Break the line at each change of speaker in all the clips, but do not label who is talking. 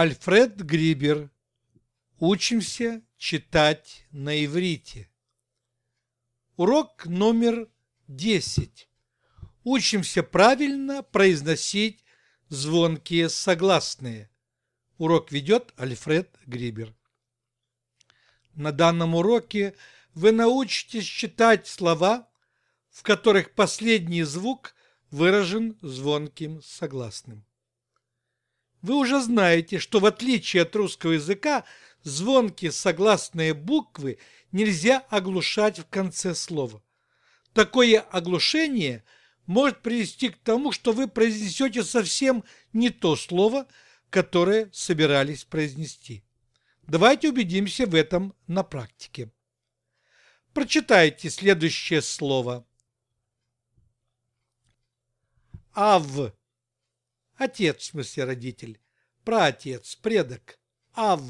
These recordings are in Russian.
Альфред Грибер. Учимся читать на иврите. Урок номер 10. Учимся правильно произносить звонкие согласные. Урок ведет Альфред Грибер. На данном уроке вы научитесь читать слова, в которых последний звук выражен звонким согласным. Вы уже знаете, что в отличие от русского языка, звонкие согласные буквы нельзя оглушать в конце слова. Такое оглушение может привести к тому, что вы произнесете совсем не то слово, которое собирались произнести. Давайте убедимся в этом на практике. Прочитайте следующее слово. Ав Отец, в смысле родитель. Праотец, предок. Ав.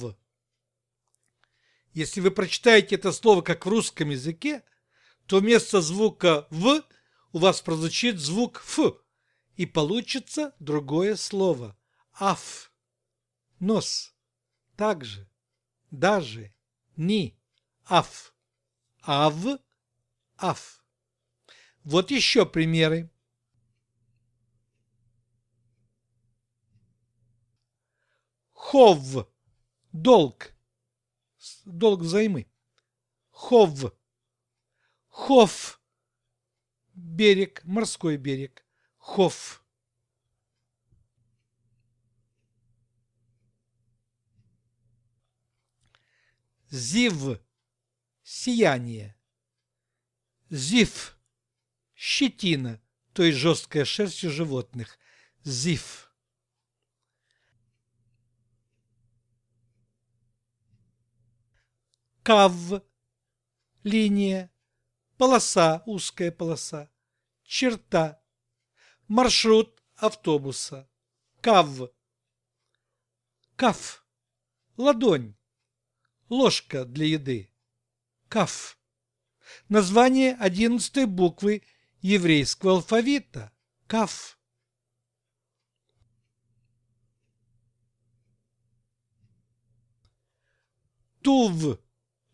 Если вы прочитаете это слово как в русском языке, то вместо звука «в» у вас прозвучит звук «ф», и получится другое слово «аф». Нос. Также. Даже. Ни. Аф. Ав. Аф. Вот еще примеры. Хов. Долг. Долг взаймы. Хов. Хов. Берег. Морской берег. Хов. Зив. Сияние. Зив. Щетина, то есть жесткая шерсть у животных. Зив. кав, линия, полоса, узкая полоса, черта, маршрут автобуса, кав, каф, ладонь, ложка для еды, каф. Название одиннадцатой буквы еврейского алфавита – каф. Тув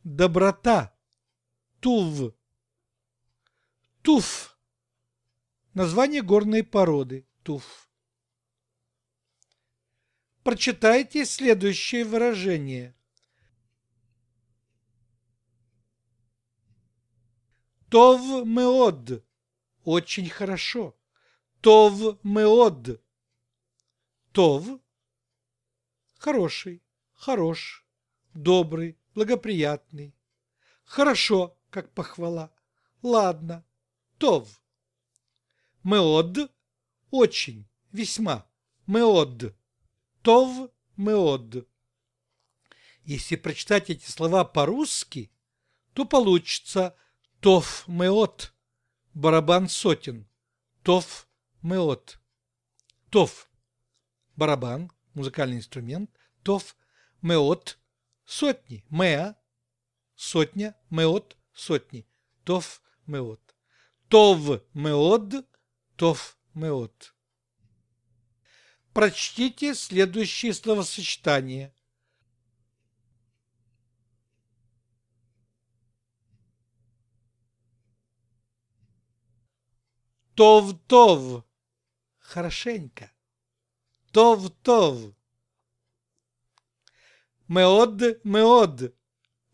доброта, тув, туф, название горной породы, туф. Прочитайте следующее выражение. Тов меод – очень хорошо. Тов меод – тов – хороший, хорош, добрый, благоприятный. Хорошо, как похвала. Ладно, тов. Меод – очень, весьма. Меод. Тов меод. Если прочитать эти слова по-русски, то получится тов меот, барабан сотен, тов меот. Тов – барабан, музыкальный инструмент, тов меот – сотни, меа, сотня, меот, сотни, тов, меот, тов, меод, тов, меот. Прочтите следующие словосочетания. Тов-тов. Хорошенько. Тов-тов. Меод, меод.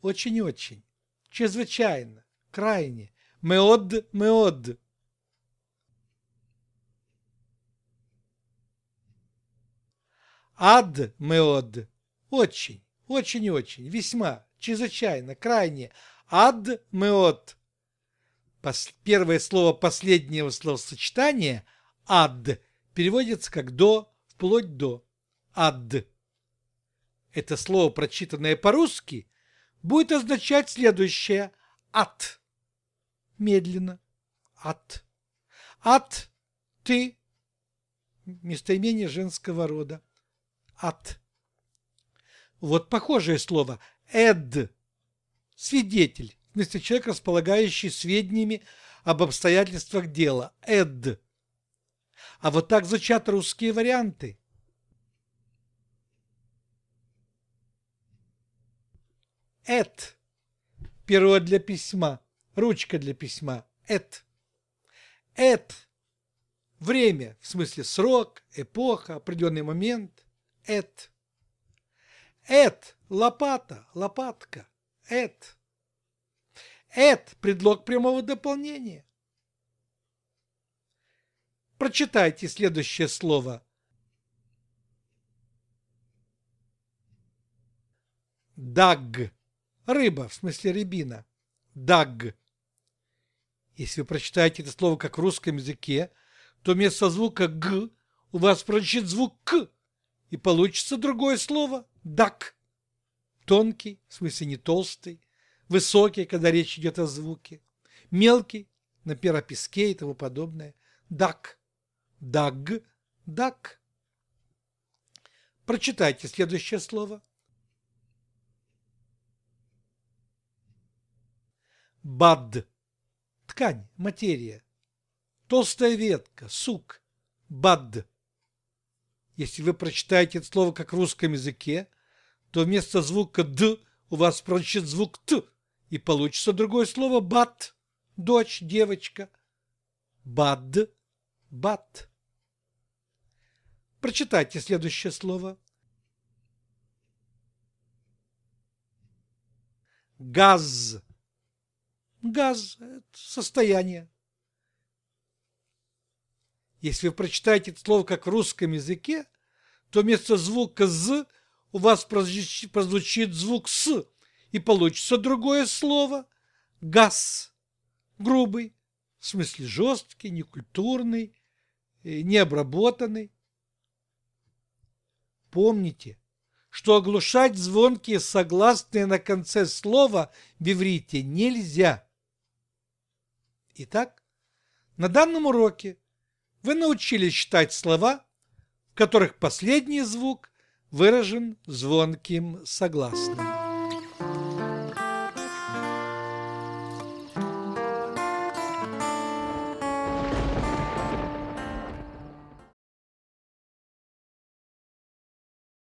Очень-очень. Чрезвычайно. Крайне. Меод, меод. Ад, меод. Очень, очень-очень. Весьма. Чрезвычайно. Крайне. Ад, меод. Пос первое слово последнего словосочетания «ад» переводится как «до», вплоть «до». «Ад». Это слово, прочитанное по-русски, будет означать следующее «от». Медленно. «От». «От» – «ты». Местоимение женского рода. «От». Вот похожее слово «эд» – свидетель, в человек, располагающий сведениями об обстоятельствах дела. «Эд». А вот так звучат русские варианты. Эт. Перо для письма. Ручка для письма. Эт. Эт. Время, в смысле срок, эпоха, определенный момент. Эт. Эт. Лопата, лопатка. Эт. Эт. Предлог прямого дополнения. Прочитайте следующее слово. Даг. Рыба, в смысле рябина. Даг. Если вы прочитаете это слово как в русском языке, то вместо звука «г» у вас прочит звук «к», и получится другое слово «дак». Тонкий, в смысле не толстый, высокий, когда речь идет о звуке, мелкий, на песке и тому подобное, «дак», «даг», «дак». Прочитайте следующее слово бад. Ткань, материя. Толстая ветка, сук, бад. Если вы прочитаете это слово как в русском языке, то вместо звука «д» у вас прочит звук «т», и получится другое слово «бат», «дочь», «девочка». «Бад», «бат». Прочитайте следующее слово. Газ. Газ – это состояние. Если вы прочитаете это слово как в русском языке, то вместо звука «з» у вас прозвучит, прозвучит звук «с», и получится другое слово – «газ», грубый, в смысле жесткий, некультурный, э, необработанный. Помните, что оглушать звонкие согласные на конце слова в иврите нельзя – Итак, на данном уроке вы научились читать слова, в которых последний звук выражен звонким согласным.